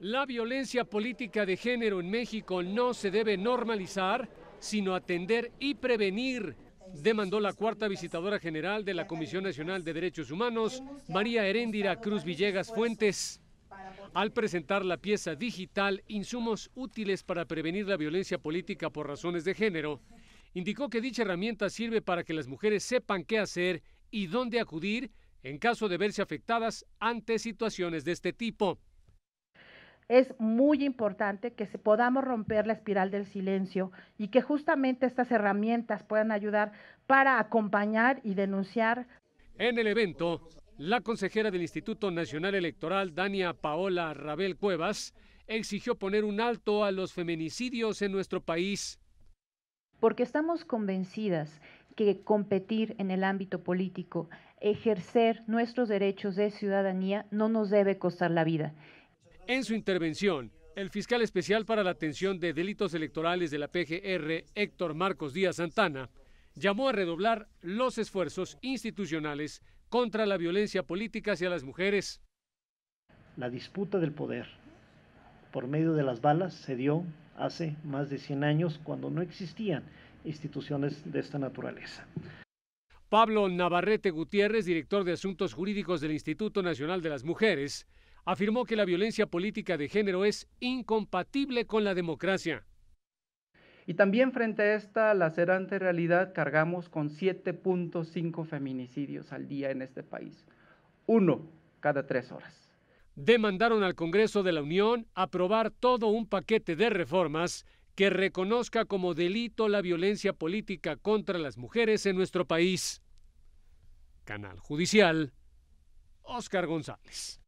La violencia política de género en México no se debe normalizar, sino atender y prevenir, demandó la cuarta visitadora general de la Comisión Nacional de Derechos Humanos, María Heréndira Cruz Villegas Fuentes. Al presentar la pieza digital Insumos útiles para prevenir la violencia política por razones de género, indicó que dicha herramienta sirve para que las mujeres sepan qué hacer y dónde acudir en caso de verse afectadas ante situaciones de este tipo es muy importante que podamos romper la espiral del silencio y que justamente estas herramientas puedan ayudar para acompañar y denunciar. En el evento, la consejera del Instituto Nacional Electoral, Dania Paola Rabel Cuevas, exigió poner un alto a los feminicidios en nuestro país. Porque estamos convencidas que competir en el ámbito político, ejercer nuestros derechos de ciudadanía, no nos debe costar la vida en su intervención, el fiscal especial para la atención de delitos electorales de la PGR, Héctor Marcos Díaz Santana, llamó a redoblar los esfuerzos institucionales contra la violencia política hacia las mujeres. La disputa del poder por medio de las balas se dio hace más de 100 años cuando no existían instituciones de esta naturaleza. Pablo Navarrete Gutiérrez, director de Asuntos Jurídicos del Instituto Nacional de las Mujeres, afirmó que la violencia política de género es incompatible con la democracia. Y también frente a esta lacerante realidad cargamos con 7.5 feminicidios al día en este país, uno cada tres horas. Demandaron al Congreso de la Unión aprobar todo un paquete de reformas que reconozca como delito la violencia política contra las mujeres en nuestro país. Canal Judicial, Oscar González.